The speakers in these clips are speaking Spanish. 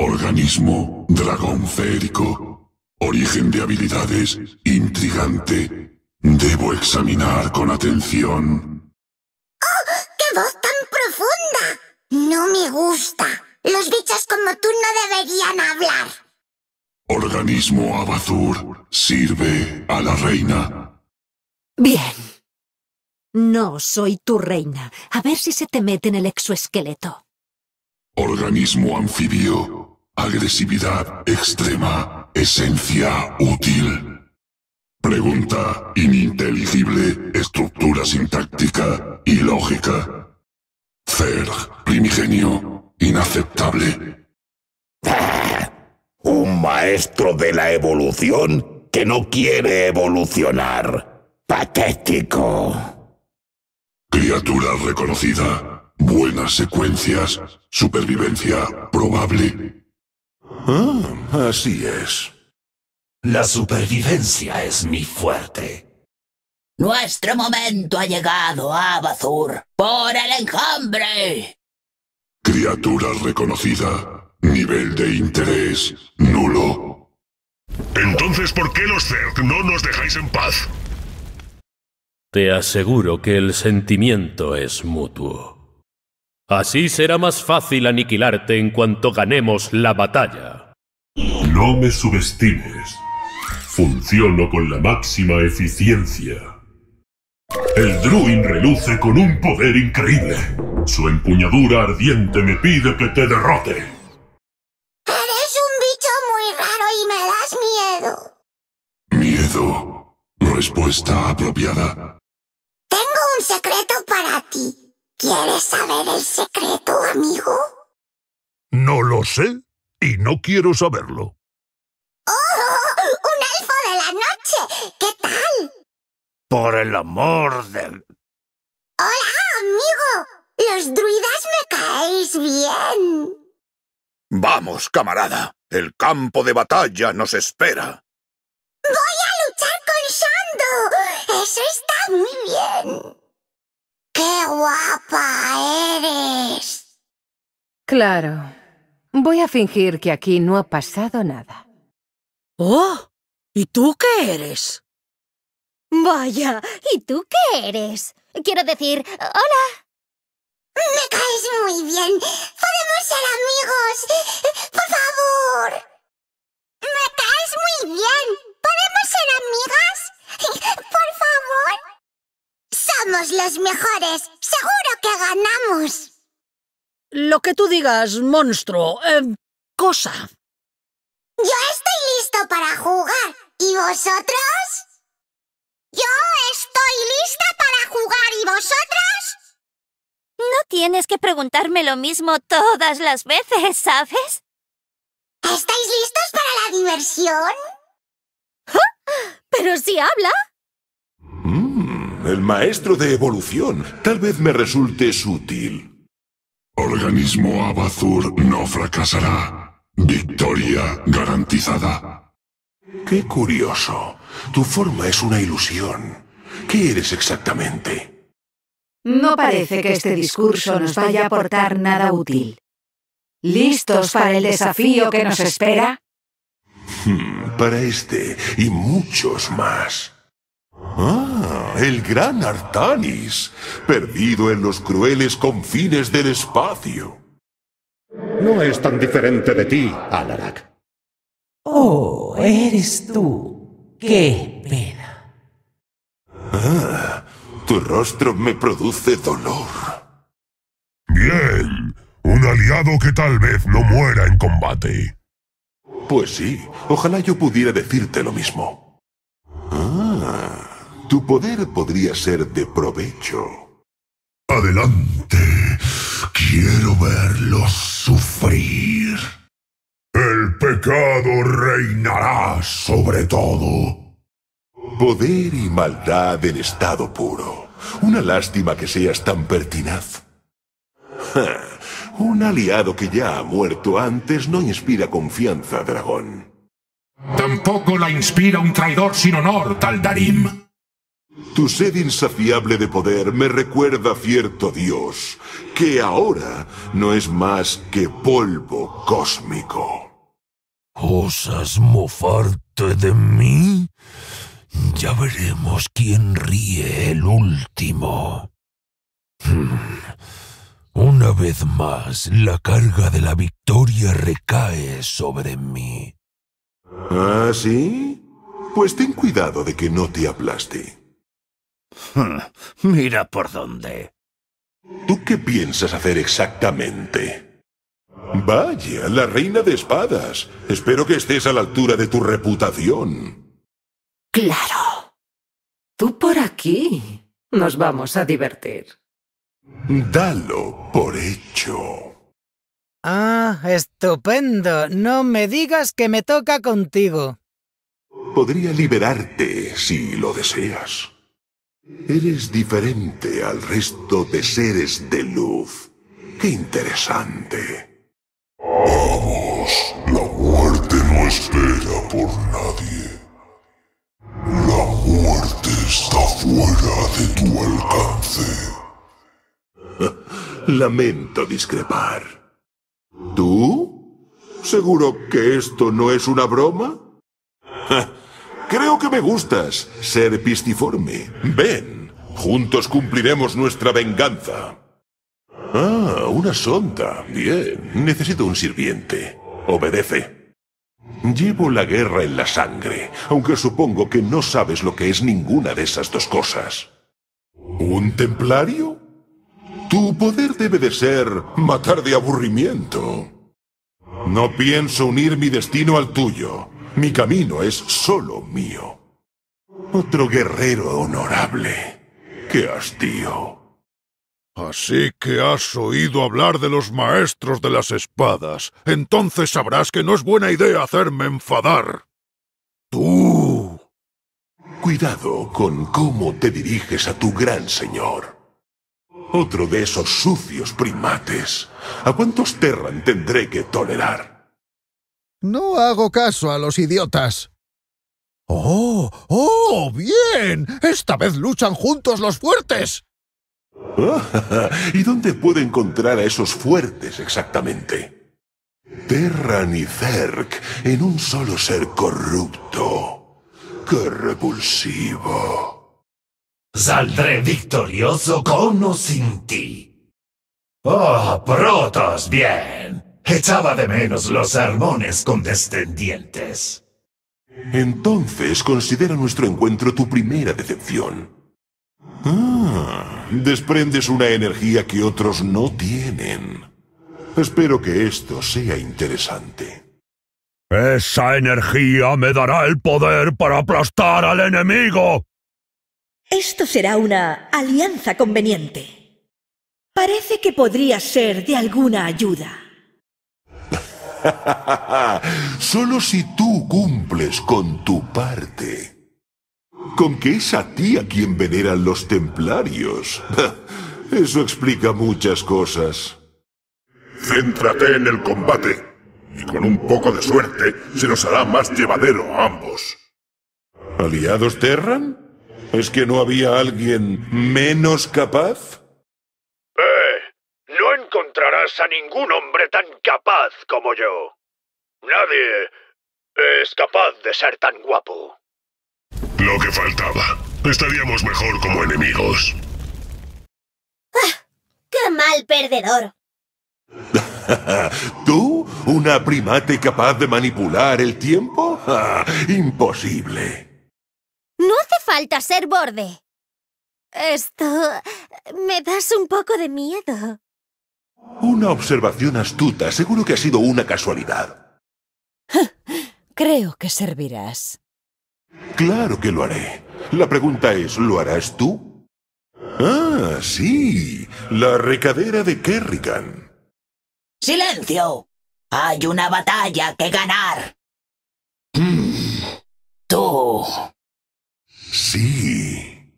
Organismo dragón Férico, Origen de habilidades intrigante. Debo examinar con atención. ¡Oh! ¡Qué voz tan profunda! No me gusta. Los bichos como tú no deberían hablar. Organismo Abazur sirve a la reina. Bien. No soy tu reina. A ver si se te mete en el exoesqueleto. Organismo anfibio Agresividad extrema, esencia útil. Pregunta ininteligible, estructura sintáctica y lógica. Zerg, primigenio, inaceptable. Un maestro de la evolución que no quiere evolucionar. Patético. Criatura reconocida, buenas secuencias, supervivencia probable, Ah, así es. La supervivencia es mi fuerte. Nuestro momento ha llegado, Abazur, por el enjambre. Criatura reconocida, nivel de interés nulo. Entonces, ¿por qué los Zerg no nos dejáis en paz? Te aseguro que el sentimiento es mutuo. Así será más fácil aniquilarte en cuanto ganemos la batalla. No me subestimes. Funciono con la máxima eficiencia. El Druin reluce con un poder increíble. Su empuñadura ardiente me pide que te derrote. Eres un bicho muy raro y me das miedo. Miedo. Respuesta apropiada. Tengo un secreto para ti. ¿Quieres saber el secreto, amigo? No lo sé y no quiero saberlo. ¡Oh! ¡Un elfo de la noche! ¿Qué tal? Por el amor del... ¡Hola, amigo! ¡Los druidas me caéis bien! Vamos, camarada. El campo de batalla nos espera. ¡Voy a luchar con Shando! ¡Eso está muy bien! ¡Qué guapa eres! Claro. Voy a fingir que aquí no ha pasado nada. ¡Oh! ¿Y tú qué eres? Vaya, ¿y tú qué eres? Quiero decir, hola. Me caes muy bien. Podemos ser amigos. Por favor. Me caes muy bien. ¿Podemos ser amigas? Por favor. Somos los mejores. Seguro que ganamos. Lo que tú digas, monstruo. Eh, cosa. Yo estoy listo para jugar. ¿Y vosotros? Yo estoy lista para jugar. ¿Y vosotros? No tienes que preguntarme lo mismo todas las veces, ¿sabes? ¿Estáis listos para la diversión? ¡Ah! ¿Pero si habla? el maestro de evolución. Tal vez me resulte útil. Organismo Abazur no fracasará. Victoria garantizada. Qué curioso. Tu forma es una ilusión. ¿Qué eres exactamente? No parece que este discurso nos vaya a aportar nada útil. ¿Listos para el desafío que nos espera? Hmm, para este y muchos más. Ah, el gran Artanis, perdido en los crueles confines del espacio. No es tan diferente de ti, Alarak. Oh, eres tú. ¡Qué pena! Ah, tu rostro me produce dolor. Bien, un aliado que tal vez no muera en combate. Pues sí, ojalá yo pudiera decirte lo mismo. Tu poder podría ser de provecho. Adelante. Quiero verlos sufrir. El pecado reinará sobre todo. Poder y maldad en estado puro. Una lástima que seas tan pertinaz. un aliado que ya ha muerto antes no inspira confianza, dragón. Tampoco la inspira un traidor sin honor, Darim. Tu sed insaciable de poder me recuerda cierto dios, que ahora no es más que polvo cósmico. ¿Osas mofarte de mí? Ya veremos quién ríe el último. Hmm. Una vez más, la carga de la victoria recae sobre mí. ¿Ah, sí? Pues ten cuidado de que no te aplaste. Mira por dónde. ¿Tú qué piensas hacer exactamente? Vaya, la reina de espadas. Espero que estés a la altura de tu reputación. Claro. Tú por aquí. Nos vamos a divertir. Dalo por hecho. Ah, estupendo. No me digas que me toca contigo. Podría liberarte si lo deseas. Eres diferente al resto de seres de luz. ¡Qué interesante! Vamos, la muerte no espera por nadie. La muerte está fuera de tu alcance. Lamento discrepar. ¿Tú? ¿Seguro que esto no es una broma? Creo que me gustas, ser pistiforme. Ven, juntos cumpliremos nuestra venganza. Ah, una sonda. Bien. Necesito un sirviente. Obedece. Llevo la guerra en la sangre, aunque supongo que no sabes lo que es ninguna de esas dos cosas. ¿Un templario? Tu poder debe de ser matar de aburrimiento. No pienso unir mi destino al tuyo. Mi camino es solo mío. Otro guerrero honorable. ¡Qué hastío! Así que has oído hablar de los maestros de las espadas. Entonces sabrás que no es buena idea hacerme enfadar. Tú. Cuidado con cómo te diriges a tu gran señor. Otro de esos sucios primates. ¿A cuántos Terran tendré que tolerar? No hago caso a los idiotas. ¡Oh! ¡Oh! ¡Bien! Esta vez luchan juntos los fuertes. ¿Y dónde puedo encontrar a esos fuertes exactamente? Terran y Zerk en un solo ser corrupto. ¡Qué repulsivo! Saldré victorioso con o sin ti. ¡Oh, Protos, bien! Echaba de menos los sermones condescendientes. Entonces considera nuestro encuentro tu primera decepción. Ah, desprendes una energía que otros no tienen. Espero que esto sea interesante. Esa energía me dará el poder para aplastar al enemigo. Esto será una alianza conveniente. Parece que podría ser de alguna ayuda. Solo si tú cumples con tu parte. Con que es a ti a quien veneran los templarios. Eso explica muchas cosas. Céntrate en el combate. Y con un poco de suerte se nos hará más llevadero a ambos. ¿Aliados Terran? ¿Es que no había alguien menos capaz? encontrarás a ningún hombre tan capaz como yo. Nadie es capaz de ser tan guapo. Lo que faltaba. Estaríamos mejor como enemigos. Ah, ¡Qué mal perdedor! ¿Tú? ¿Una primate capaz de manipular el tiempo? Ah, imposible. No hace falta ser borde. Esto... me das un poco de miedo. Una observación astuta. Seguro que ha sido una casualidad. Creo que servirás. Claro que lo haré. La pregunta es, ¿lo harás tú? Ah, sí. La recadera de Kerrigan. ¡Silencio! Hay una batalla que ganar. Hmm. tú. Sí.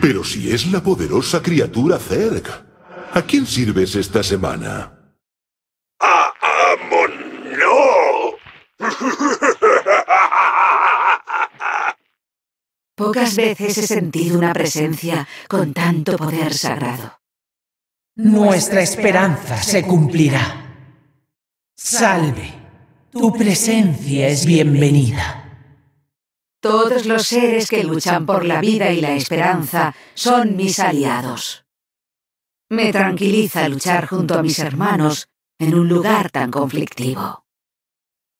Pero si es la poderosa criatura Zerg. ¿A quién sirves esta semana? ¡A Amon! ¡No! Pocas veces he sentido una presencia con tanto poder sagrado. Nuestra esperanza se cumplirá. Salve, tu presencia es bienvenida. Todos los seres que luchan por la vida y la esperanza son mis aliados. Me tranquiliza luchar junto a mis hermanos en un lugar tan conflictivo.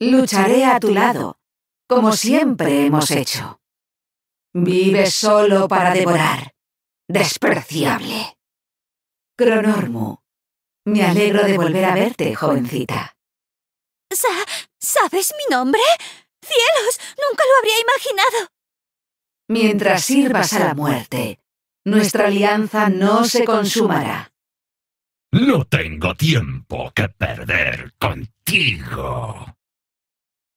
Lucharé a tu lado, como siempre hemos hecho. Vives solo para devorar. Despreciable. Cronormu, me alegro de volver a verte, jovencita. ¿Sabes mi nombre? ¡Cielos! Nunca lo habría imaginado. Mientras sirvas a la muerte, nuestra alianza no se consumará. No tengo tiempo que perder contigo.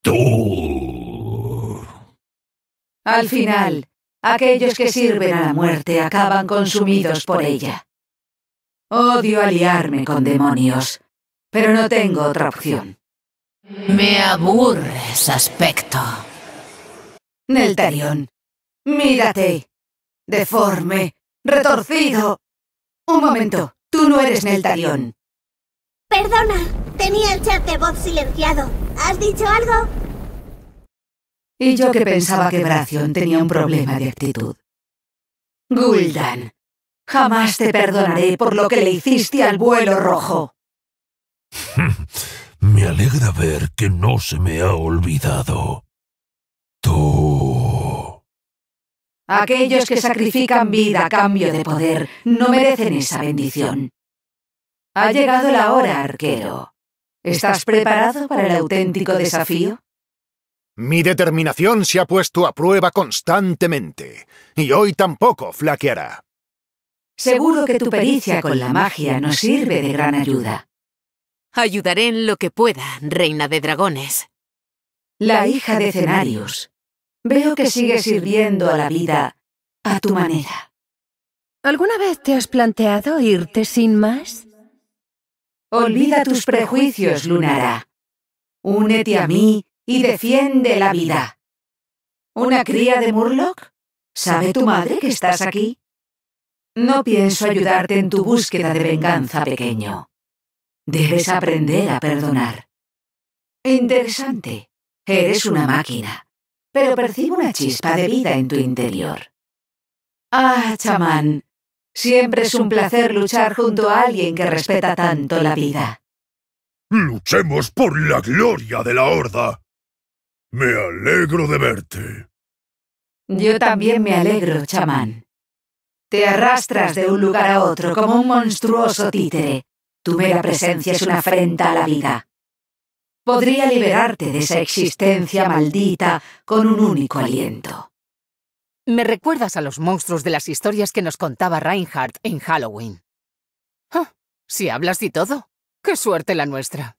Tú. Al final, aquellos que sirven a la muerte acaban consumidos por ella. Odio aliarme con demonios, pero no tengo otra opción. Me aburres, aspecto. Neltarion, mírate. Deforme, retorcido. Un momento, tú no eres Neltarion. Perdona, tenía el chat de voz silenciado. ¿Has dicho algo? Y yo que pensaba que Bracion tenía un problema de actitud. Guldan, jamás te perdonaré por lo que le hiciste al vuelo rojo. me alegra ver que no se me ha olvidado. Tú... Aquellos que sacrifican vida a cambio de poder no merecen esa bendición. Ha llegado la hora, arquero. ¿Estás preparado para el auténtico desafío? Mi determinación se ha puesto a prueba constantemente, y hoy tampoco flaqueará. Seguro que tu pericia con la magia nos sirve de gran ayuda. Ayudaré en lo que pueda, reina de dragones. La hija de Cenarius, Veo que sigues sirviendo a la vida a tu manera. ¿Alguna vez te has planteado irte sin más? Olvida tus prejuicios, Lunara. Únete a mí y defiende la vida. ¿Una cría de Murloc? ¿Sabe tu madre que estás aquí? No pienso ayudarte en tu búsqueda de venganza, pequeño. Debes aprender a perdonar. Interesante. Eres una máquina pero percibo una chispa de vida en tu interior. Ah, chamán, siempre es un placer luchar junto a alguien que respeta tanto la vida. Luchemos por la gloria de la Horda. Me alegro de verte. Yo también me alegro, chamán. Te arrastras de un lugar a otro como un monstruoso títere. Tu mera presencia es una afrenta a la vida podría liberarte de esa existencia maldita con un único aliento. Me recuerdas a los monstruos de las historias que nos contaba Reinhardt en Halloween. ¡Ah! Si hablas de todo. ¡Qué suerte la nuestra!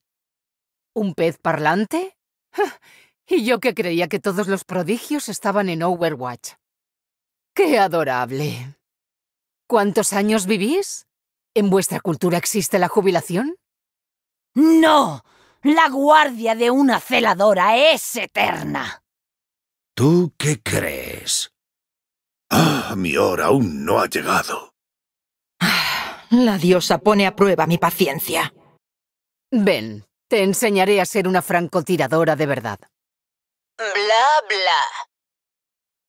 ¿Un pez parlante? ¡Ah! Y yo que creía que todos los prodigios estaban en Overwatch. ¡Qué adorable! ¿Cuántos años vivís? ¿En vuestra cultura existe la jubilación? ¡No! La guardia de una celadora es eterna. ¿Tú qué crees? Ah, mi hora aún no ha llegado. La diosa pone a prueba mi paciencia. Ven, te enseñaré a ser una francotiradora de verdad. Bla, bla.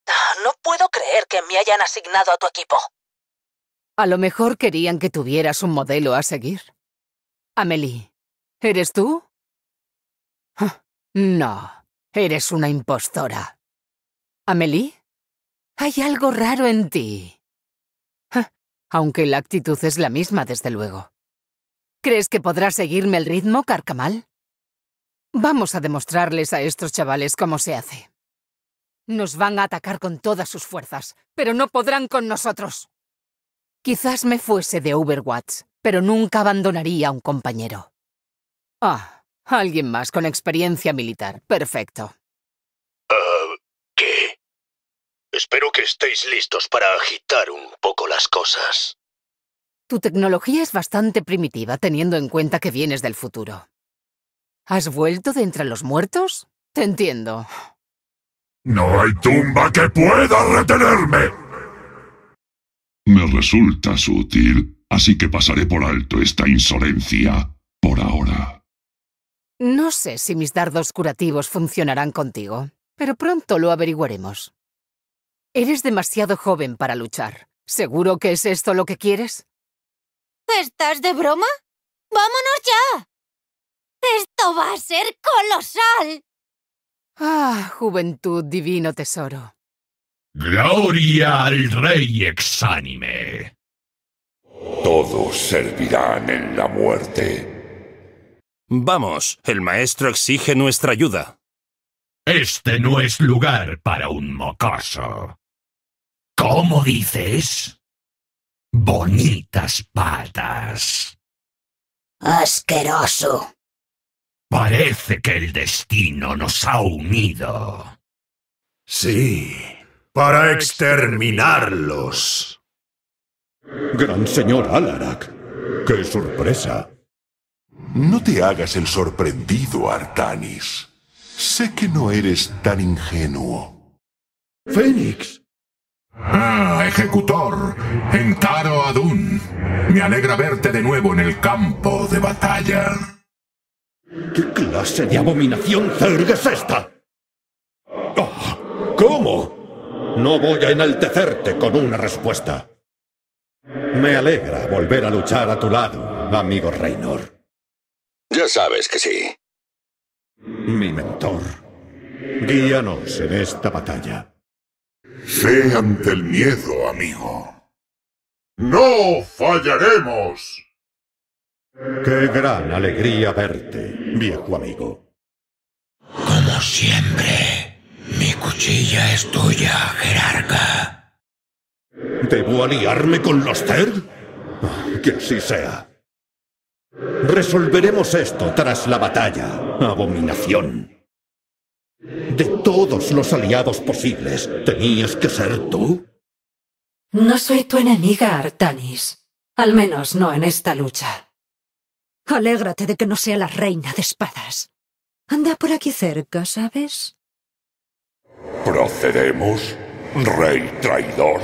Ah, no puedo creer que me hayan asignado a tu equipo. A lo mejor querían que tuvieras un modelo a seguir. Amelie, ¿eres tú no, eres una impostora. ¿Amelie? Hay algo raro en ti. aunque la actitud es la misma, desde luego. ¿Crees que podrás seguirme el ritmo, Carcamal? Vamos a demostrarles a estos chavales cómo se hace. Nos van a atacar con todas sus fuerzas, pero no podrán con nosotros. Quizás me fuese de Overwatch, pero nunca abandonaría a un compañero. Ah, Alguien más con experiencia militar. Perfecto. Ah, ¿Qué? Espero que estéis listos para agitar un poco las cosas. Tu tecnología es bastante primitiva teniendo en cuenta que vienes del futuro. ¿Has vuelto de entre los muertos? Te entiendo. No hay tumba que pueda retenerme. Me resultas útil, así que pasaré por alto esta insolencia por ahora. No sé si mis dardos curativos funcionarán contigo, pero pronto lo averiguaremos. Eres demasiado joven para luchar. ¿Seguro que es esto lo que quieres? ¿Estás de broma? ¡Vámonos ya! ¡Esto va a ser colosal! Ah, juventud, divino tesoro. Gloria al rey exánime. Todos servirán en la muerte Vamos, el maestro exige nuestra ayuda. Este no es lugar para un mocoso. ¿Cómo dices? Bonitas patas. Asqueroso. Parece que el destino nos ha unido. Sí, para exterminarlos. Gran señor Alarak, qué sorpresa. No te hagas el sorprendido, Artanis. Sé que no eres tan ingenuo. Fénix. Ah, ejecutor, Entaro Adun. Me alegra verte de nuevo en el campo de batalla. ¿Qué clase de abominación cerga es esta? Ah, ¿Cómo? No voy a enaltecerte con una respuesta. Me alegra volver a luchar a tu lado, amigo Reynor. Ya sabes que sí. Mi mentor, guíanos en esta batalla. Sé ante el miedo, amigo. ¡No fallaremos! Qué gran alegría verte, viejo amigo. Como siempre, mi cuchilla es tuya, jerarca. ¿Debo aliarme con los ah, Que así sea. Resolveremos esto tras la batalla, abominación. De todos los aliados posibles, ¿tenías que ser tú? No soy tu enemiga, Artanis. Al menos no en esta lucha. Alégrate de que no sea la reina de espadas. Anda por aquí cerca, ¿sabes? ¿Procedemos, rey traidor?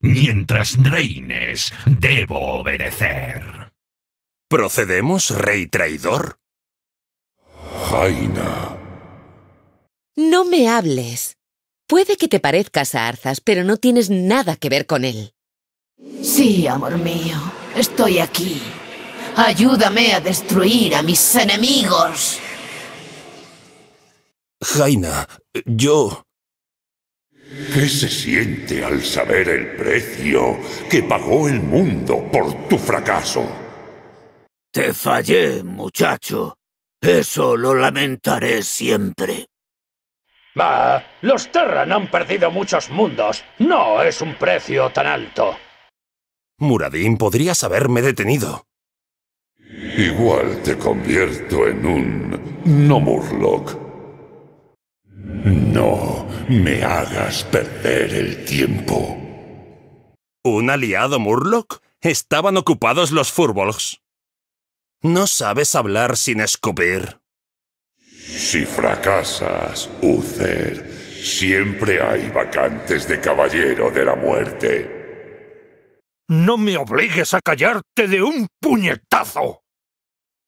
Mientras reines, debo obedecer. ¿Procedemos, rey traidor? Jaina. No me hables. Puede que te parezcas a Arzas, pero no tienes nada que ver con él. Sí, amor mío. Estoy aquí. Ayúdame a destruir a mis enemigos. Jaina, yo... ¿Qué se siente al saber el precio que pagó el mundo por tu fracaso? Te fallé, muchacho. Eso lo lamentaré siempre. Bah, los Terran han perdido muchos mundos. No es un precio tan alto. Muradin, podrías haberme detenido. Igual te convierto en un... no Murloc. No me hagas perder el tiempo. ¿Un aliado Murloc? Estaban ocupados los Furbolgs. ¿No sabes hablar sin escupir? Si fracasas, Uther, siempre hay vacantes de caballero de la muerte. No me obligues a callarte de un puñetazo.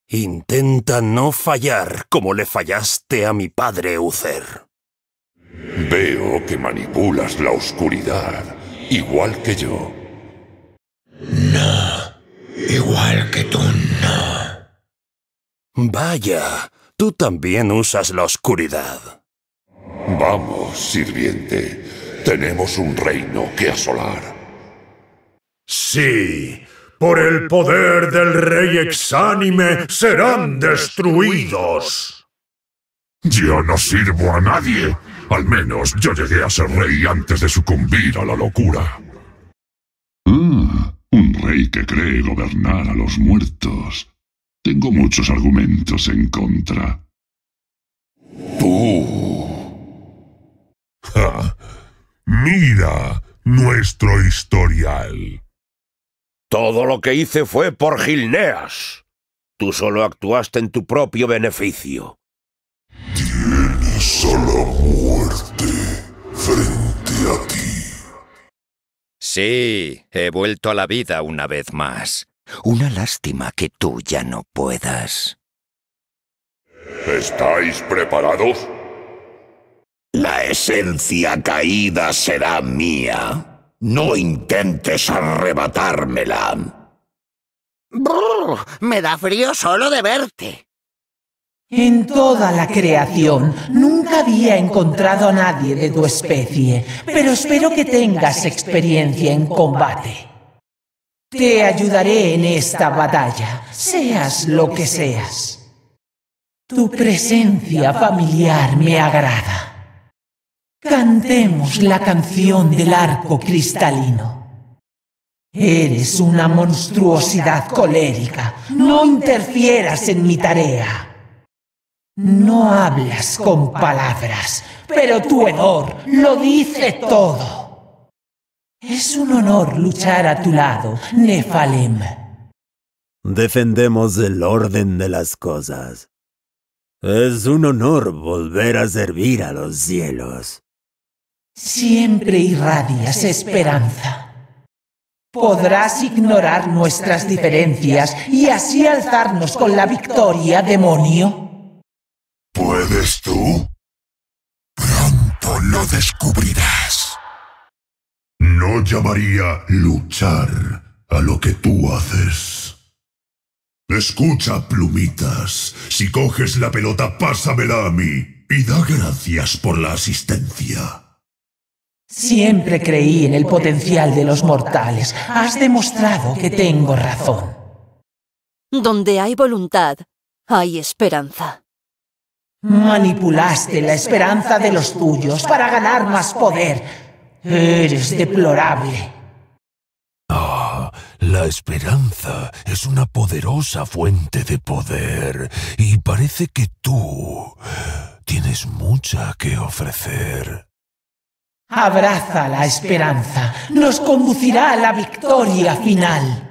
Intenta no fallar como le fallaste a mi padre, Uther. Veo que manipulas la oscuridad, igual que yo. No, igual que tú Vaya, tú también usas la oscuridad. Vamos, sirviente. Tenemos un reino que asolar. Sí, por el poder del rey exánime serán destruidos. Yo no sirvo a nadie. Al menos yo llegué a ser rey antes de sucumbir a la locura. Ah, un rey que cree gobernar a los muertos. Tengo muchos argumentos en contra. ¡Tú! Oh. ¡Mira nuestro historial! Todo lo que hice fue por Gilneas. Tú solo actuaste en tu propio beneficio. Tienes a la muerte frente a ti. Sí, he vuelto a la vida una vez más. Una lástima que tú ya no puedas. ¿Estáis preparados? La esencia caída será mía. No intentes arrebatármela. me da frío solo de verte. En toda la creación nunca había encontrado a nadie de tu especie, pero espero que tengas experiencia en combate. Te ayudaré en esta batalla, seas lo que seas. Tu presencia familiar me agrada. Cantemos la canción del arco cristalino. Eres una monstruosidad colérica. No interfieras en mi tarea. No hablas con palabras, pero tu hedor lo dice todo. Es un honor luchar a tu lado, Nefalem. Defendemos el orden de las cosas. Es un honor volver a servir a los cielos. Siempre irradias esperanza. Podrás ignorar nuestras diferencias y así alzarnos con la victoria, demonio. ¿Puedes tú? Pronto lo descubrirás. No llamaría luchar a lo que tú haces. Escucha, plumitas. Si coges la pelota, pásamela a mí. Y da gracias por la asistencia. Siempre creí en el potencial de los mortales. Has demostrado que tengo razón. Donde hay voluntad, hay esperanza. Manipulaste la esperanza de los tuyos para ganar más poder. Eres deplorable. Ah, la esperanza es una poderosa fuente de poder y parece que tú tienes mucha que ofrecer. Abraza la esperanza, nos conducirá a la victoria final.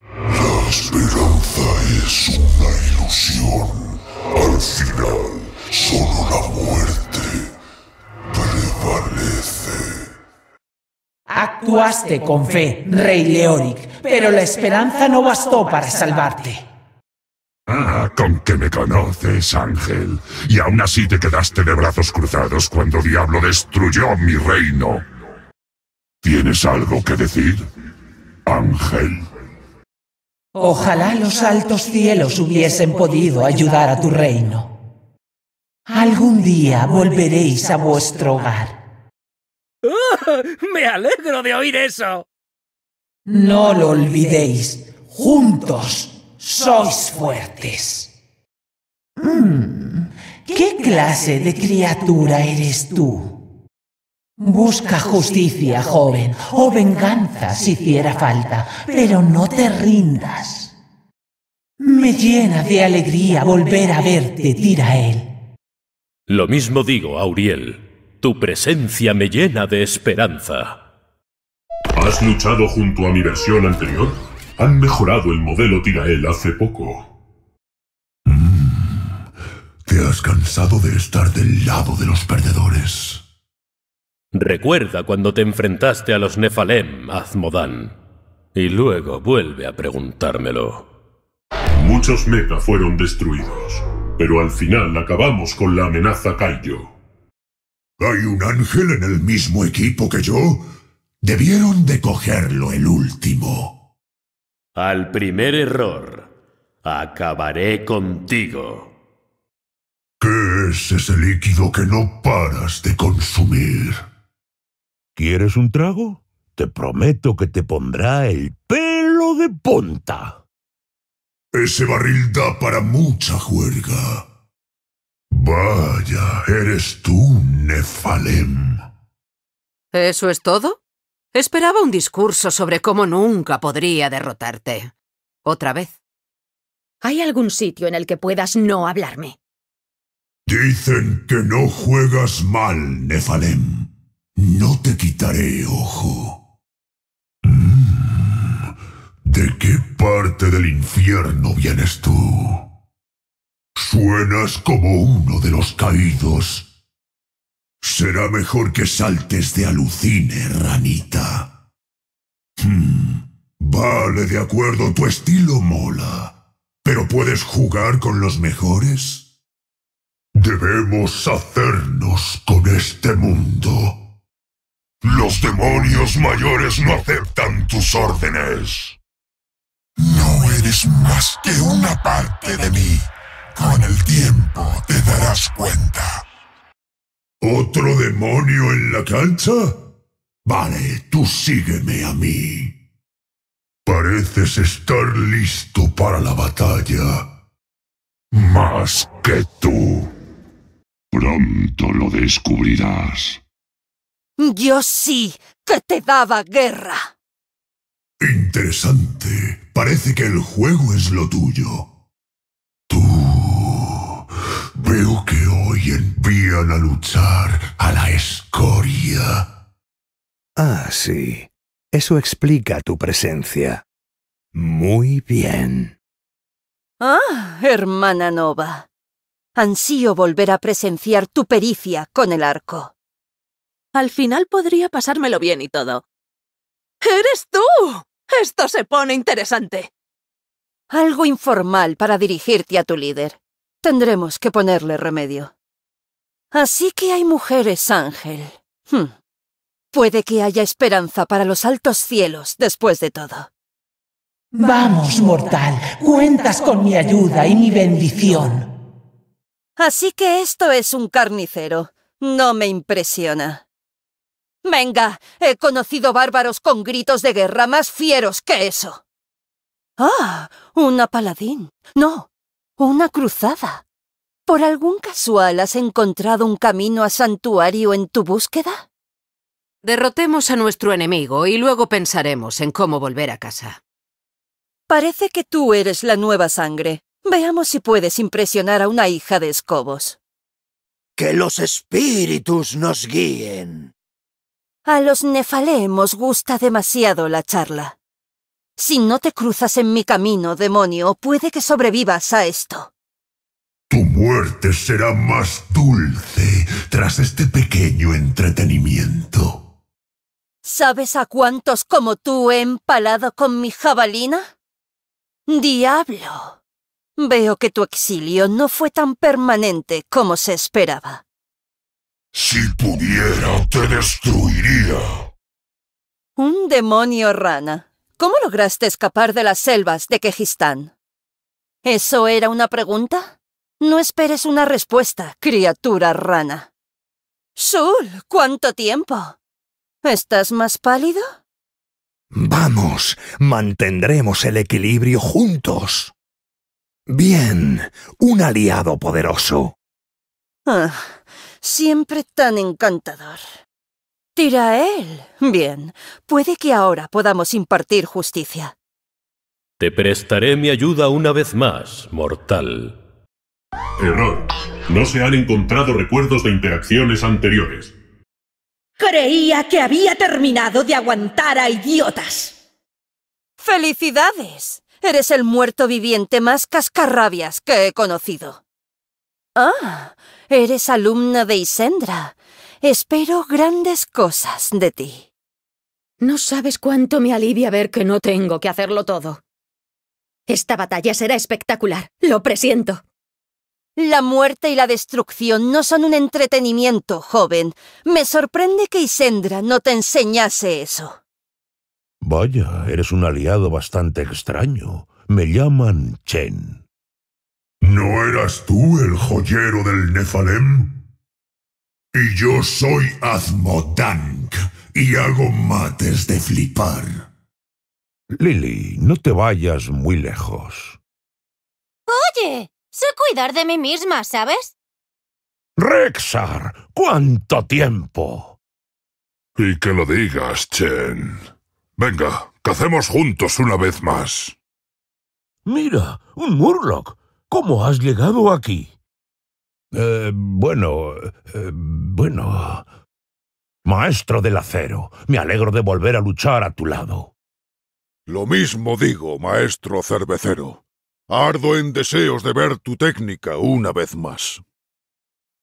La esperanza es una ilusión. Al final, solo la actuaste con fe, rey Leoric, pero la esperanza no bastó para salvarte. Ah, con que me conoces, Ángel. Y aún así te quedaste de brazos cruzados cuando Diablo destruyó mi reino. ¿Tienes algo que decir, Ángel? Ojalá los altos cielos hubiesen podido ayudar a tu reino. Algún día volveréis a vuestro hogar ¡Ah! ¡Me alegro de oír eso! No lo olvidéis. Juntos sois fuertes. Hmm. ¿Qué clase de criatura eres tú? Busca justicia, joven, o venganza si hiciera falta, pero no te rindas. Me llena de alegría volver a verte, Tirael. Lo mismo digo, Auriel. Tu presencia me llena de esperanza. ¿Has luchado junto a mi versión anterior? Han mejorado el modelo Tirael hace poco. Mm, te has cansado de estar del lado de los perdedores. Recuerda cuando te enfrentaste a los Nefalem, Azmodán. Y luego vuelve a preguntármelo. Muchos metas fueron destruidos, pero al final acabamos con la amenaza Kaijo. ¿Hay un ángel en el mismo equipo que yo? Debieron de cogerlo el último. Al primer error, acabaré contigo. ¿Qué es ese líquido que no paras de consumir? ¿Quieres un trago? Te prometo que te pondrá el pelo de punta. Ese barril da para mucha juerga. Vaya, eres tú, Nefalem. ¿Eso es todo? Esperaba un discurso sobre cómo nunca podría derrotarte. Otra vez. ¿Hay algún sitio en el que puedas no hablarme? Dicen que no juegas mal, Nefalem. No te quitaré ojo. Mm, ¿De qué parte del infierno vienes tú? Suenas como uno de los caídos. Será mejor que saltes de alucine, ranita. Hmm, vale, de acuerdo, tu estilo mola. ¿Pero puedes jugar con los mejores? Debemos hacernos con este mundo. Los demonios mayores no aceptan tus órdenes. No eres más que una parte de mí. Con el tiempo te darás cuenta. ¿Otro demonio en la cancha? Vale, tú sígueme a mí. Pareces estar listo para la batalla. Más que tú. Pronto lo descubrirás. Yo sí que te daba guerra. Interesante. Parece que el juego es lo tuyo. y envían a luchar a la escoria. Ah, sí. Eso explica tu presencia. Muy bien. Ah, hermana Nova. Ansío volver a presenciar tu pericia con el arco. Al final podría pasármelo bien y todo. ¡Eres tú! Esto se pone interesante. Algo informal para dirigirte a tu líder. Tendremos que ponerle remedio. Así que hay mujeres, Ángel. Hmm. Puede que haya esperanza para los altos cielos después de todo. Vamos, mortal, cuentas con mi ayuda y mi bendición. Así que esto es un carnicero. No me impresiona. Venga, he conocido bárbaros con gritos de guerra más fieros que eso. Ah, una paladín. No, una cruzada. ¿Por algún casual has encontrado un camino a santuario en tu búsqueda? Derrotemos a nuestro enemigo y luego pensaremos en cómo volver a casa. Parece que tú eres la nueva sangre. Veamos si puedes impresionar a una hija de escobos. Que los espíritus nos guíen. A los nefaleemos gusta demasiado la charla. Si no te cruzas en mi camino, demonio, puede que sobrevivas a esto. Tu muerte será más dulce tras este pequeño entretenimiento. ¿Sabes a cuántos como tú he empalado con mi jabalina? Diablo. Veo que tu exilio no fue tan permanente como se esperaba. Si pudiera, te destruiría. Un demonio rana. ¿Cómo lograste escapar de las selvas de Kejistán? ¿Eso era una pregunta? No esperes una respuesta, criatura rana. Sul, ¿cuánto tiempo? ¿Estás más pálido? Vamos, mantendremos el equilibrio juntos. Bien, un aliado poderoso. Ah, siempre tan encantador. ¡Tira él! Bien, puede que ahora podamos impartir justicia. Te prestaré mi ayuda una vez más, mortal. Error. No se han encontrado recuerdos de interacciones anteriores. Creía que había terminado de aguantar a idiotas. ¡Felicidades! Eres el muerto viviente más cascarrabias que he conocido. Ah, eres alumna de Isendra. Espero grandes cosas de ti. No sabes cuánto me alivia ver que no tengo que hacerlo todo. Esta batalla será espectacular, lo presiento. La muerte y la destrucción no son un entretenimiento, joven. Me sorprende que Isendra no te enseñase eso. Vaya, eres un aliado bastante extraño. Me llaman Chen. ¿No eras tú el joyero del Nefalem? Y yo soy Azmodank y hago mates de flipar. Lily, no te vayas muy lejos. Oye, Sé cuidar de mí misma, ¿sabes? Rexar, ¿cuánto tiempo? Y que lo digas, Chen. Venga, cacemos juntos una vez más. Mira, un Murloc. ¿Cómo has llegado aquí? Eh, bueno, eh, bueno... Maestro del acero, me alegro de volver a luchar a tu lado. Lo mismo digo, maestro cervecero. Ardo en deseos de ver tu técnica una vez más.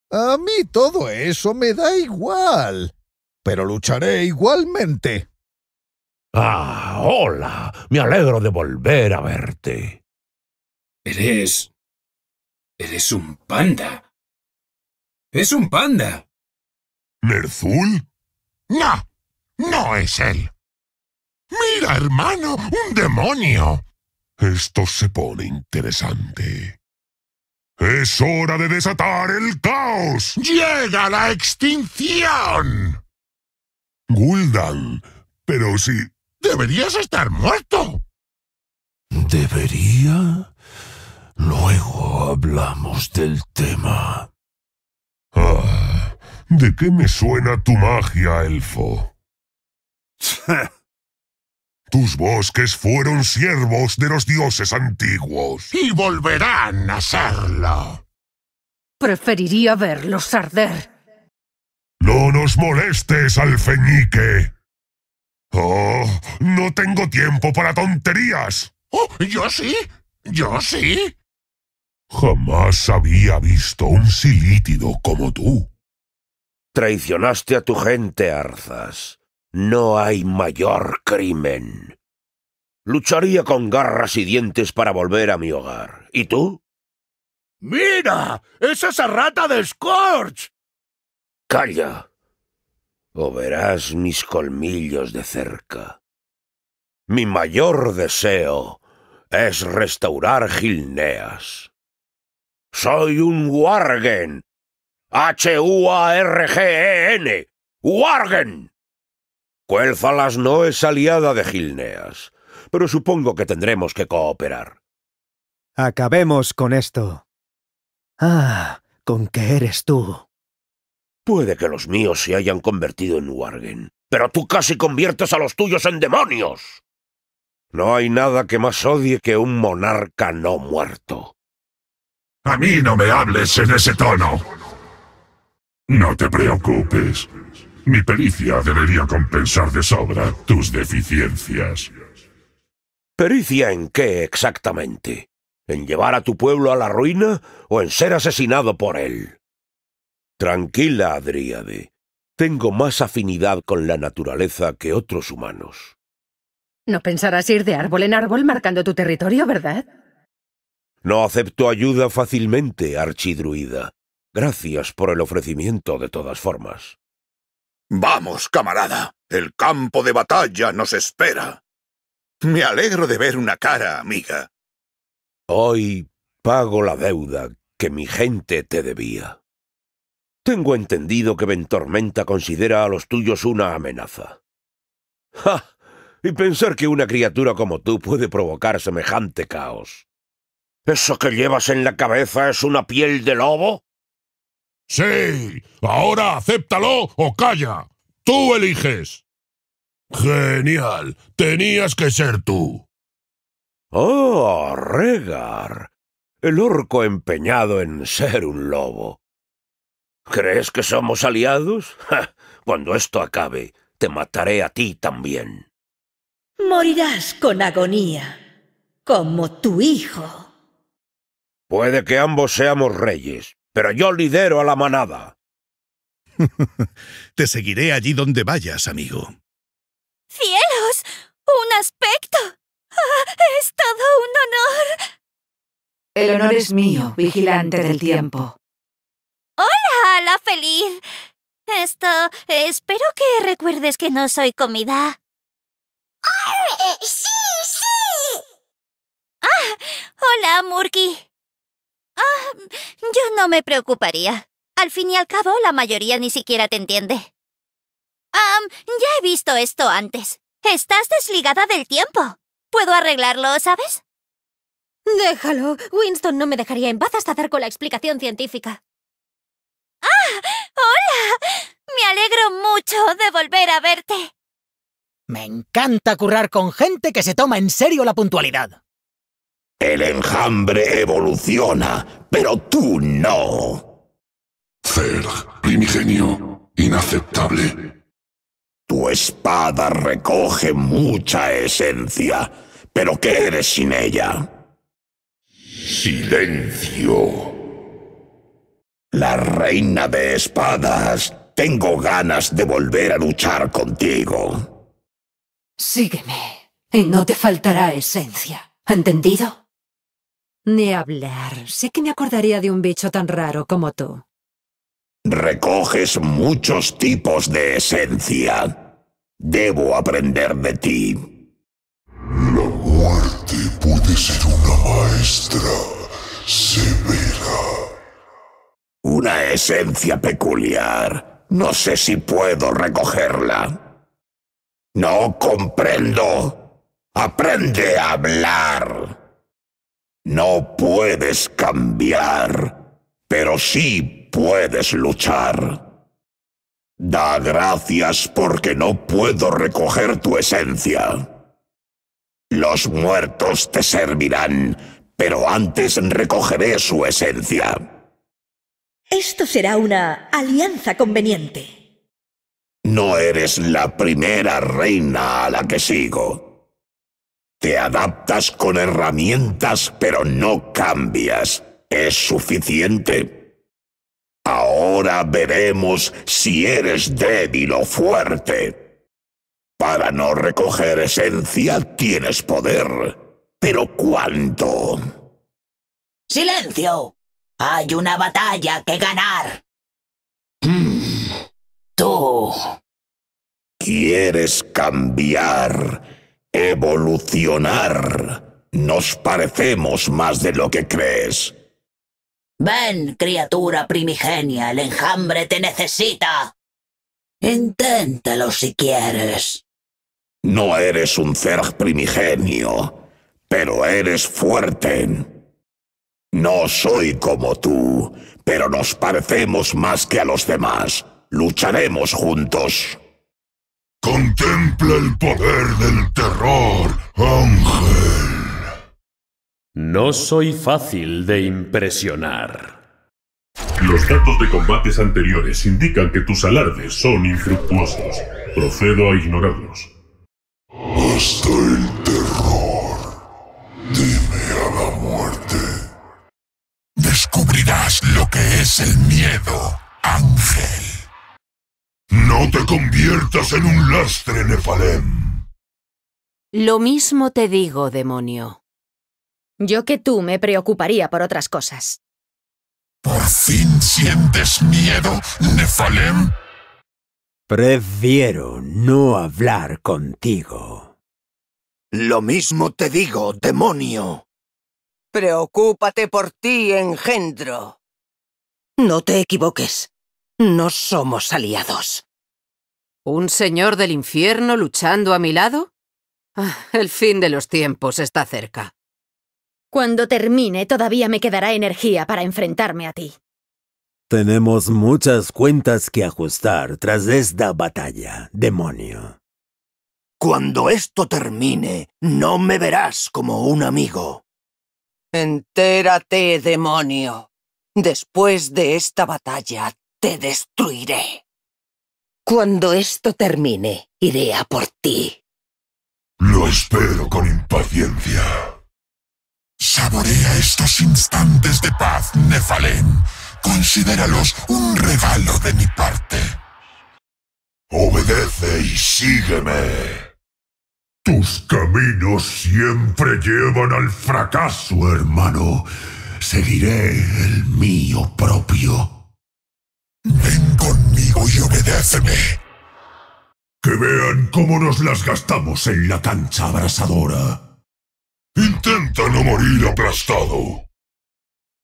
A mí todo eso me da igual, pero lucharé igualmente. Ah, hola. Me alegro de volver a verte. Eres... Eres un panda. Es un panda. ¿Merzul? No, no es él. Mira, hermano, un demonio. Esto se pone interesante. ¡Es hora de desatar el caos! ¡Llega la extinción! Guldan, pero si... ¡Deberías estar muerto! ¿Debería? Luego hablamos del tema. Ah, ¿de qué me suena tu magia, elfo? Tus bosques fueron siervos de los dioses antiguos. Y volverán a serlo. Preferiría verlos arder. No nos molestes, alfeñique. Oh, no tengo tiempo para tonterías. Oh, yo sí. Yo sí. Jamás había visto un silítido como tú. Traicionaste a tu gente, Arzas. No hay mayor crimen. Lucharía con garras y dientes para volver a mi hogar. ¿Y tú? ¡Mira! ¡Es esa rata de Scorch! ¡Calla! O verás mis colmillos de cerca. Mi mayor deseo es restaurar Gilneas. Soy un Wargen. H-U-A-R-G-E-N. Wargen. Cuélfalas no es aliada de Gilneas, pero supongo que tendremos que cooperar. Acabemos con esto. Ah, con qué eres tú. Puede que los míos se hayan convertido en Wargen, pero tú casi conviertes a los tuyos en demonios. No hay nada que más odie que un monarca no muerto. A mí no me hables en ese tono. No te preocupes. Mi pericia debería compensar de sobra tus deficiencias. ¿Pericia en qué exactamente? ¿En llevar a tu pueblo a la ruina o en ser asesinado por él? Tranquila, Adriade. Tengo más afinidad con la naturaleza que otros humanos. No pensarás ir de árbol en árbol marcando tu territorio, ¿verdad? No acepto ayuda fácilmente, archidruida. Gracias por el ofrecimiento de todas formas. Vamos, camarada, el campo de batalla nos espera. Me alegro de ver una cara, amiga. Hoy pago la deuda que mi gente te debía. Tengo entendido que Ventormenta considera a los tuyos una amenaza. ¡Ja! Y pensar que una criatura como tú puede provocar semejante caos. ¿Eso que llevas en la cabeza es una piel de lobo? Sí, ahora acéptalo o calla. Tú eliges. Genial, tenías que ser tú. Oh, Regar, el orco empeñado en ser un lobo. ¿Crees que somos aliados? Cuando esto acabe, te mataré a ti también. Morirás con agonía, como tu hijo. Puede que ambos seamos reyes, pero yo lidero a la manada. Te seguiré allí donde vayas, amigo. ¡Cielos! ¡Un aspecto! ¡Ah! ¡Es todo un honor! El honor es mío, vigilante del tiempo. ¡Hola, la feliz! Esto... espero que recuerdes que no soy comida. ¡Ah! ¡Sí, sí! ¡Ah! ¡Hola, Murky! Ah, yo no me preocuparía. Al fin y al cabo, la mayoría ni siquiera te entiende. Ah, ya he visto esto antes. Estás desligada del tiempo. ¿Puedo arreglarlo, sabes? Déjalo. Winston no me dejaría en paz hasta dar con la explicación científica. ¡Ah! ¡Hola! Me alegro mucho de volver a verte. Me encanta currar con gente que se toma en serio la puntualidad. El enjambre evoluciona, pero tú no. Zerg, primigenio, inaceptable. Tu espada recoge mucha esencia, pero ¿qué eres sin ella? Silencio. La reina de espadas, tengo ganas de volver a luchar contigo. Sígueme, y no te faltará esencia. ¿Entendido? Ni hablar. Sé que me acordaría de un bicho tan raro como tú. Recoges muchos tipos de esencia. Debo aprender de ti. La muerte puede ser una maestra severa. Una esencia peculiar. No sé si puedo recogerla. No comprendo. Aprende a hablar. No puedes cambiar, pero sí puedes luchar. Da gracias porque no puedo recoger tu esencia. Los muertos te servirán, pero antes recogeré su esencia. Esto será una alianza conveniente. No eres la primera reina a la que sigo. Te adaptas con herramientas, pero no cambias. Es suficiente. Ahora veremos si eres débil o fuerte. Para no recoger esencia tienes poder. Pero ¿cuánto? ¡Silencio! Hay una batalla que ganar. Hmm. tú. ¿Quieres cambiar? Evolucionar. Nos parecemos más de lo que crees. Ven, criatura primigenia, el enjambre te necesita. Inténtalo si quieres. No eres un Zerg primigenio, pero eres fuerte. No soy como tú, pero nos parecemos más que a los demás. Lucharemos juntos. Contempla el poder del terror, Ángel. No soy fácil de impresionar. Los datos de combates anteriores indican que tus alardes son infructuosos. Procedo a ignorarlos. Hasta el terror. Dime a la muerte. Descubrirás lo que es el miedo, Ángel. No te conviertas en un lastre, Nefalem. Lo mismo te digo, demonio. Yo que tú me preocuparía por otras cosas. ¿Por fin sientes miedo, Nefalem? Prefiero no hablar contigo. Lo mismo te digo, demonio. Preocúpate por ti, engendro. No te equivoques. No somos aliados. ¿Un señor del infierno luchando a mi lado? Ah, el fin de los tiempos está cerca. Cuando termine, todavía me quedará energía para enfrentarme a ti. Tenemos muchas cuentas que ajustar tras esta batalla, demonio. Cuando esto termine, no me verás como un amigo. Entérate, demonio. Después de esta batalla, te destruiré. Cuando esto termine, iré a por ti. Lo espero con impaciencia. Saborea estos instantes de paz, Nefalén. Considéralos un regalo de mi parte. Obedece y sígueme. Tus caminos siempre llevan al fracaso, hermano. Seguiré el mío propio. Ven conmigo y obedéceme. Que vean cómo nos las gastamos en la cancha abrasadora. Intenta no morir aplastado.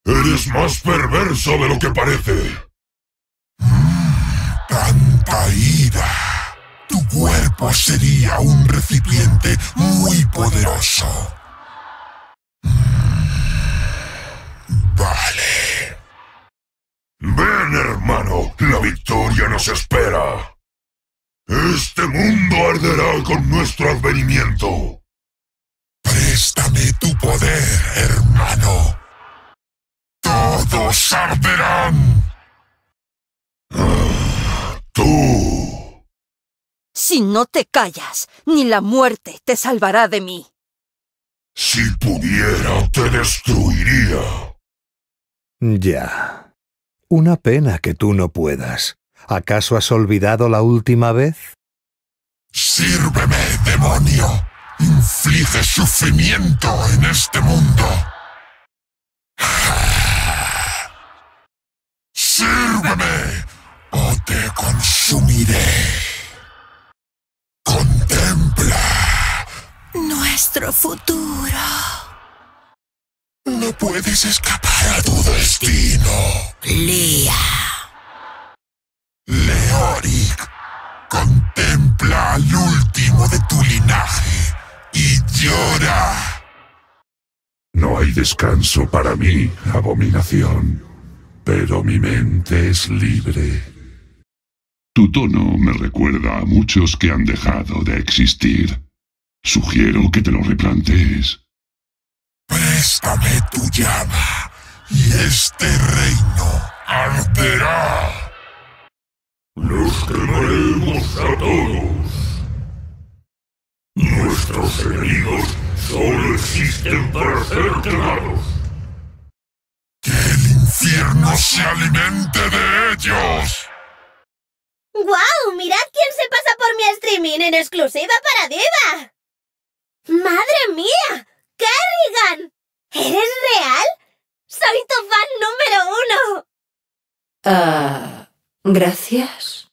Eres más perverso de lo que parece. Mm, tanta ira. Tu cuerpo sería un recipiente muy poderoso. Mm, vale. Ven, hermano, la victoria nos espera. Este mundo arderá con nuestro advenimiento. Préstame tu poder, hermano. Todos arderán. tú. Si no te callas, ni la muerte te salvará de mí. Si pudiera, te destruiría. Ya. Una pena que tú no puedas. ¿Acaso has olvidado la última vez? Sírveme, demonio. Inflige sufrimiento en este mundo. Sírveme o te consumiré. Contempla nuestro futuro. No puedes escapar a tu destino. Lea. Leoric, contempla al último de tu linaje y llora. No hay descanso para mí, abominación, pero mi mente es libre. Tu tono me recuerda a muchos que han dejado de existir. Sugiero que te lo replantees. Préstame tu llama y este reino arderá. Los quemaremos a todos. Nuestros enemigos solo existen para ser quemados. ¡Que el infierno se alimente de ellos! ¡Guau! ¡Mirad quién se pasa por mi streaming en exclusiva para Diva! E ¡Madre mía! ¡Carrigan! ¿Eres real? ¡Soy tu fan número uno! Ah, gracias.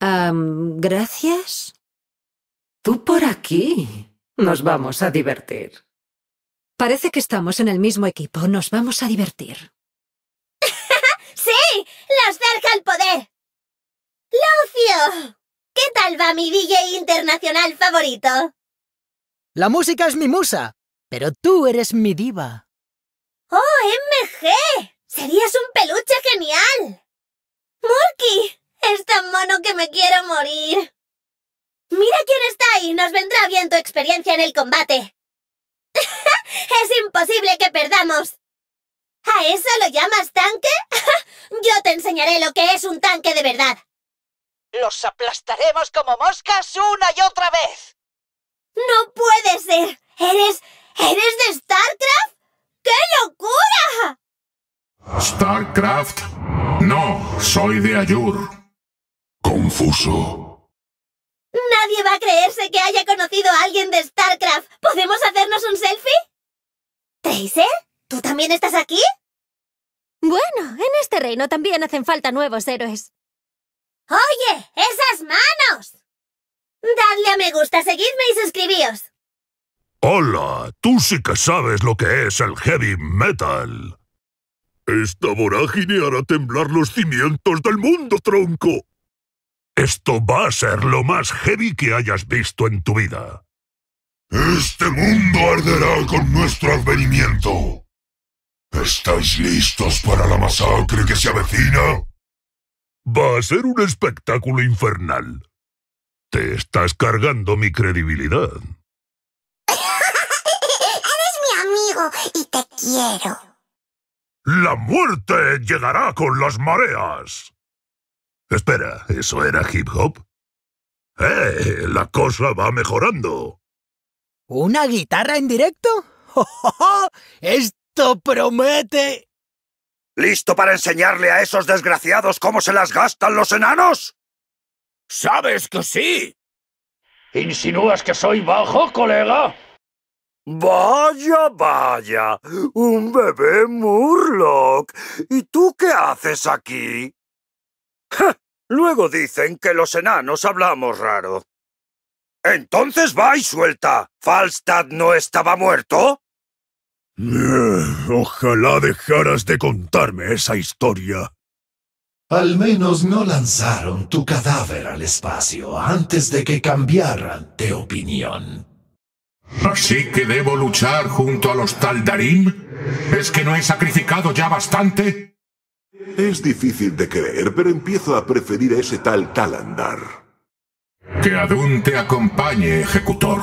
Ah, gracias. Tú por aquí. Nos vamos a divertir. Parece que estamos en el mismo equipo. Nos vamos a divertir. ¡Sí! ¡Las cerca el poder! ¡Lucio! ¿Qué tal va mi DJ internacional favorito? La música es mi musa, pero tú eres mi diva. ¡Oh, MG! ¡Serías un peluche genial! ¡Murky! ¡Es tan mono que me quiero morir! ¡Mira quién está ahí! ¡Nos vendrá bien tu experiencia en el combate! ¡Es imposible que perdamos! ¿A eso lo llamas tanque? Yo te enseñaré lo que es un tanque de verdad. Los aplastaremos como moscas una y otra vez. ¡No puede ser! ¿Eres... eres de StarCraft? ¡Qué locura! ¿StarCraft? No, soy de Ayur. Confuso. Nadie va a creerse que haya conocido a alguien de StarCraft. ¿Podemos hacernos un selfie? ¿Tracer? ¿Tú también estás aquí? Bueno, en este reino también hacen falta nuevos héroes. ¡Oye! ¡Esas manos! Dadle a me gusta, seguidme y suscribíos. Hola, tú sí que sabes lo que es el heavy metal. Esta vorágine hará temblar los cimientos del mundo, tronco. Esto va a ser lo más heavy que hayas visto en tu vida. Este mundo arderá con nuestro advenimiento. ¿Estáis listos para la masacre que se avecina? Va a ser un espectáculo infernal. Te estás cargando mi credibilidad. Eres mi amigo y te quiero. La muerte llegará con las mareas. Espera, ¿eso era hip hop? ¡Eh! La cosa va mejorando. ¿Una guitarra en directo? ¡Oh, esto promete! ¿Listo para enseñarle a esos desgraciados cómo se las gastan los enanos? ¡Sabes que sí! ¿Insinúas que soy bajo, colega? Vaya, vaya, un bebé Murloc. ¿Y tú qué haces aquí? Luego dicen que los enanos hablamos raro. Entonces va y suelta. ¿Falstad no estaba muerto? Eh, ojalá dejaras de contarme esa historia. Al menos no lanzaron tu cadáver al espacio antes de que cambiaran de opinión. ¿Así que debo luchar junto a los Taldarim? ¿Es que no he sacrificado ya bastante? Es difícil de creer, pero empiezo a preferir a ese tal Talandar. Que Adun te acompañe, ejecutor.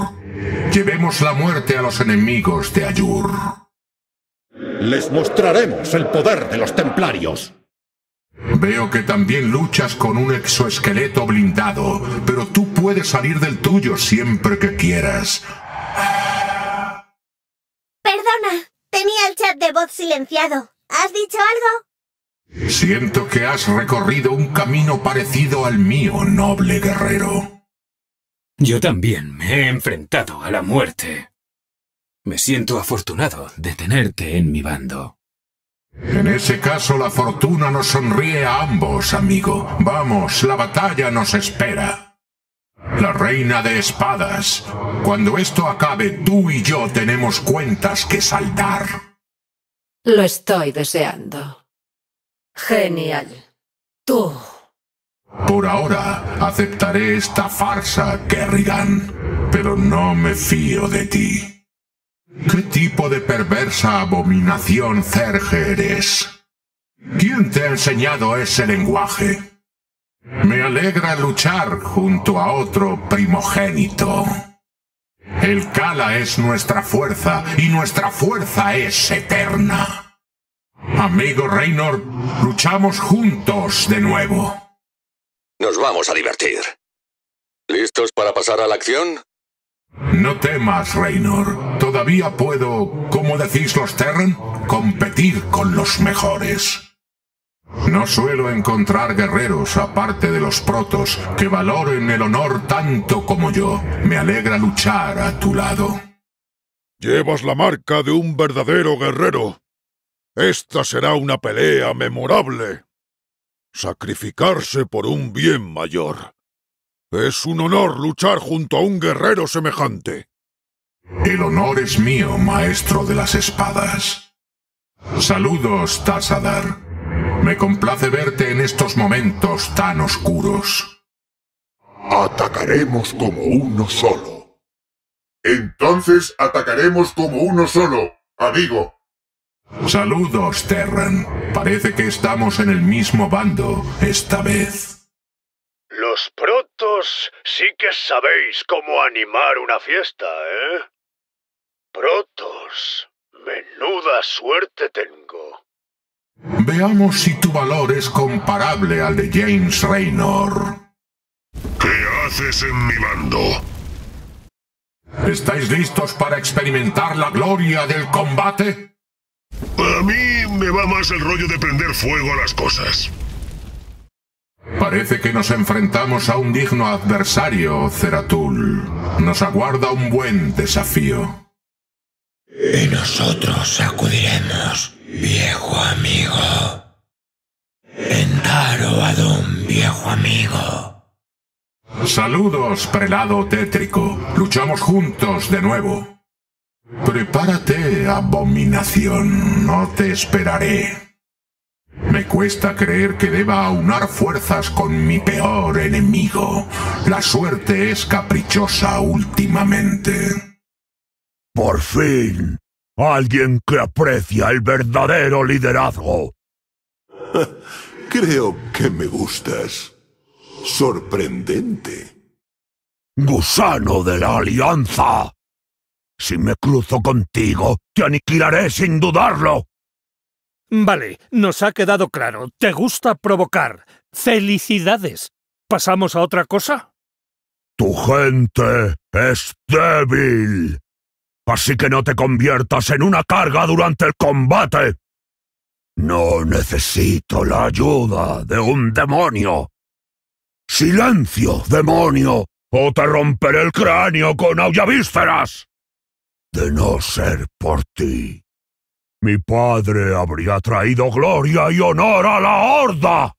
Llevemos la muerte a los enemigos de Ayur. Les mostraremos el poder de los templarios. Veo que también luchas con un exoesqueleto blindado, pero tú puedes salir del tuyo siempre que quieras. Perdona, tenía el chat de voz silenciado. ¿Has dicho algo? Siento que has recorrido un camino parecido al mío, noble guerrero. Yo también me he enfrentado a la muerte. Me siento afortunado de tenerte en mi bando. En ese caso la fortuna nos sonríe a ambos, amigo. Vamos, la batalla nos espera. La reina de espadas. Cuando esto acabe, tú y yo tenemos cuentas que saltar. Lo estoy deseando. Genial. Tú. Por ahora, aceptaré esta farsa, Kerrigan. Pero no me fío de ti. ¿Qué tipo de perversa abominación cerge eres? ¿Quién te ha enseñado ese lenguaje? Me alegra luchar junto a otro primogénito. El Kala es nuestra fuerza y nuestra fuerza es eterna. Amigo Reynor, luchamos juntos de nuevo. Nos vamos a divertir. ¿Listos para pasar a la acción? No temas, Reynor. Todavía puedo, como decís los Terran, competir con los mejores. No suelo encontrar guerreros, aparte de los protos, que valoren el honor tanto como yo. Me alegra luchar a tu lado. Llevas la marca de un verdadero guerrero. Esta será una pelea memorable. Sacrificarse por un bien mayor. Es un honor luchar junto a un guerrero semejante. El honor es mío, maestro de las espadas. Saludos, Tassadar. Me complace verte en estos momentos tan oscuros. Atacaremos como uno solo. Entonces atacaremos como uno solo, amigo. Saludos, Terran. Parece que estamos en el mismo bando esta vez. Los protos sí que sabéis cómo animar una fiesta, ¿eh? Protos, menuda suerte tengo. Veamos si tu valor es comparable al de James Raynor. ¿Qué haces en mi bando? ¿Estáis listos para experimentar la gloria del combate? A mí me va más el rollo de prender fuego a las cosas. Parece que nos enfrentamos a un digno adversario, Ceratul. Nos aguarda un buen desafío. Y nosotros acudiremos, viejo amigo. a don viejo amigo. Saludos, prelado tétrico. Luchamos juntos de nuevo. Prepárate, abominación. No te esperaré. Me cuesta creer que deba aunar fuerzas con mi peor enemigo. La suerte es caprichosa últimamente. Por fin, alguien que aprecia el verdadero liderazgo. Creo que me gustas. Sorprendente. Gusano de la Alianza. Si me cruzo contigo, te aniquilaré sin dudarlo. Vale, nos ha quedado claro. Te gusta provocar. Felicidades. ¿Pasamos a otra cosa? Tu gente es débil. Así que no te conviertas en una carga durante el combate. No necesito la ayuda de un demonio. Silencio, demonio, o te romperé el cráneo con aullavísferas! De no ser por ti, mi padre habría traído gloria y honor a la horda.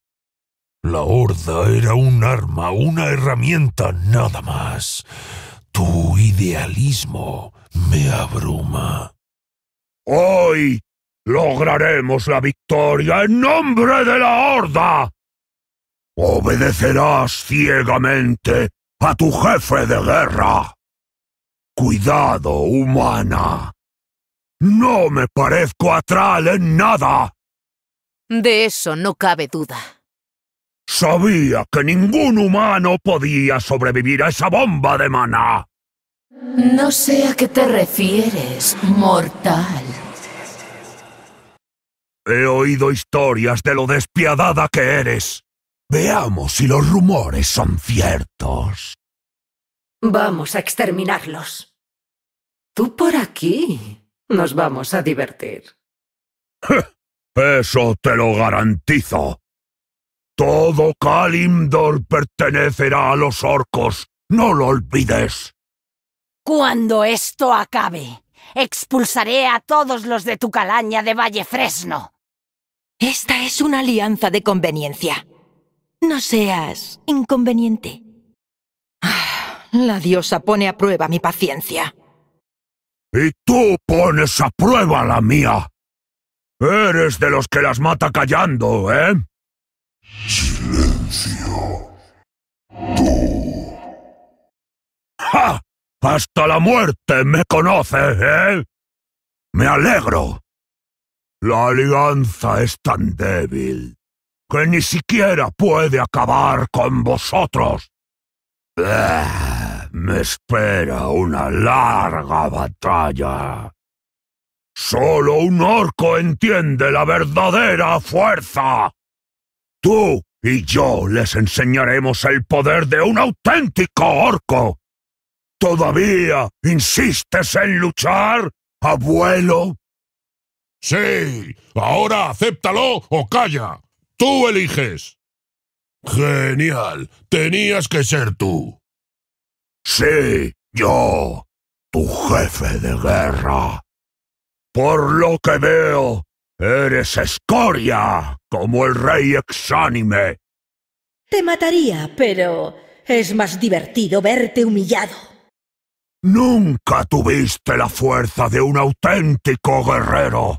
La horda era un arma, una herramienta, nada más. Tu idealismo me abruma. Hoy lograremos la victoria en nombre de la horda. Obedecerás ciegamente a tu jefe de guerra. Cuidado, humana. No me parezco a en nada. De eso no cabe duda. Sabía que ningún humano podía sobrevivir a esa bomba de maná. No sé a qué te refieres, mortal. He oído historias de lo despiadada que eres. Veamos si los rumores son ciertos. Vamos a exterminarlos. Tú por aquí, nos vamos a divertir. Eso te lo garantizo. Todo Kalimdor pertenecerá a los orcos. No lo olvides. Cuando esto acabe, expulsaré a todos los de tu calaña de Valle Fresno. Esta es una alianza de conveniencia. No seas inconveniente. Ah, la diosa pone a prueba mi paciencia. Y tú pones a prueba la mía. Eres de los que las mata callando, ¿eh? Silencio. Tú. ¡Ja! Hasta la muerte me conoce, ¿eh? Me alegro. La alianza es tan débil que ni siquiera puede acabar con vosotros. ¡Bah! me espera una larga batalla. Solo un orco entiende la verdadera fuerza. Tú y yo les enseñaremos el poder de un auténtico orco. ¿Todavía insistes en luchar, abuelo? Sí, ahora acéptalo o calla. Tú eliges. Genial, tenías que ser tú. Sí, yo, tu jefe de guerra. Por lo que veo, eres escoria, como el rey exánime. Te mataría, pero es más divertido verte humillado. Nunca tuviste la fuerza de un auténtico guerrero.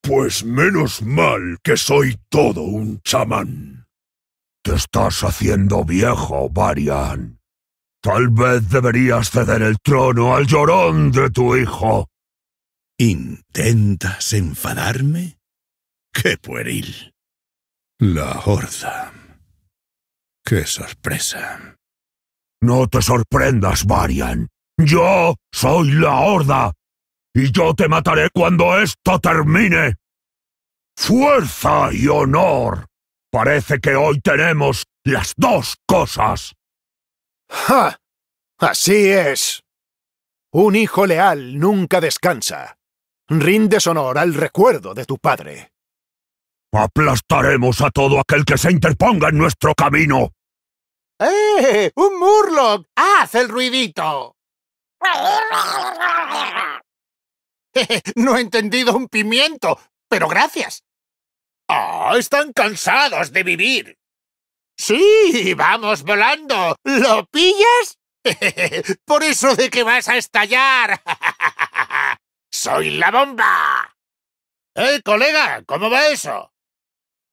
Pues menos mal que soy todo un chamán. Te estás haciendo viejo, Varian. Tal vez deberías ceder el trono al llorón de tu hijo. ¿Intentas enfadarme? ¡Qué pueril! La horda. ¡Qué sorpresa! No te sorprendas, Varian. Yo soy la horda. Y yo te mataré cuando esto termine. Fuerza y honor. Parece que hoy tenemos las dos cosas. ¡Ja! Así es. Un hijo leal nunca descansa. Rindes honor al recuerdo de tu padre. Aplastaremos a todo aquel que se interponga en nuestro camino. ¡Eh! ¡Un Murloc! ¡Haz el ruidito! no he entendido un pimiento, pero gracias. ¡Ah! ¡Están cansados de vivir! Sí, vamos volando. ¿Lo pillas? Por eso de que vas a estallar. ¡Soy la bomba! ¡Eh, colega! ¿Cómo va eso?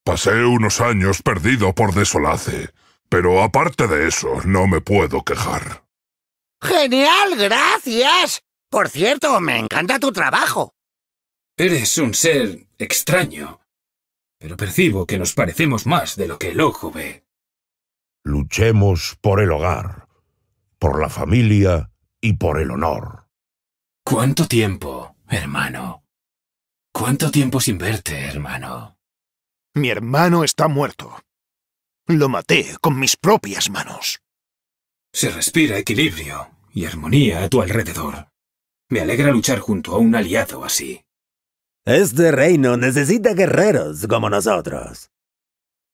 Pasé unos años perdido por desolace, pero aparte de eso, no me puedo quejar. ¡Genial! ¡Gracias! Por cierto, me encanta tu trabajo. Eres un ser extraño, pero percibo que nos parecemos más de lo que el ojo ve. Luchemos por el hogar, por la familia y por el honor. ¿Cuánto tiempo, hermano? ¿Cuánto tiempo sin verte, hermano? Mi hermano está muerto. Lo maté con mis propias manos. Se respira equilibrio y armonía a tu alrededor. Me alegra luchar junto a un aliado así. Este reino necesita guerreros como nosotros.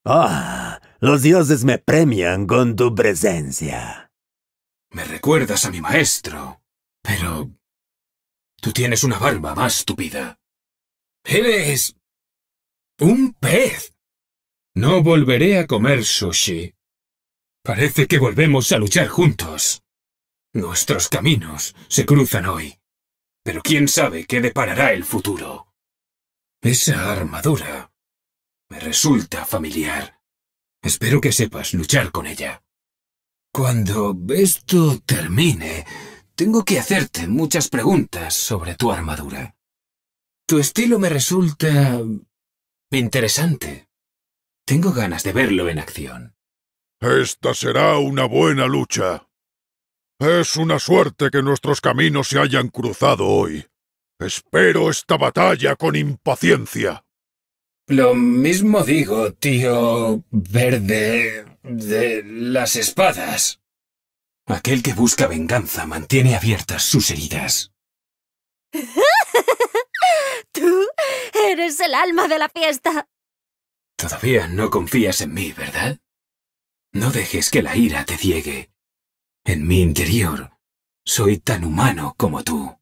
Ah, los dioses me premian con tu presencia. Me recuerdas a mi maestro, pero... Tú tienes una barba más tupida. Eres... un pez. No volveré a comer sushi. Parece que volvemos a luchar juntos. Nuestros caminos se cruzan hoy. Pero quién sabe qué deparará el futuro. Esa armadura me resulta familiar. Espero que sepas luchar con ella. Cuando esto termine, tengo que hacerte muchas preguntas sobre tu armadura. Tu estilo me resulta... interesante. Tengo ganas de verlo en acción. Esta será una buena lucha. Es una suerte que nuestros caminos se hayan cruzado hoy. Espero esta batalla con impaciencia. Lo mismo digo, tío verde de las espadas. Aquel que busca venganza mantiene abiertas sus heridas. Tú eres el alma de la fiesta. Todavía no confías en mí, ¿verdad? No dejes que la ira te ciegue. En mi interior, soy tan humano como tú.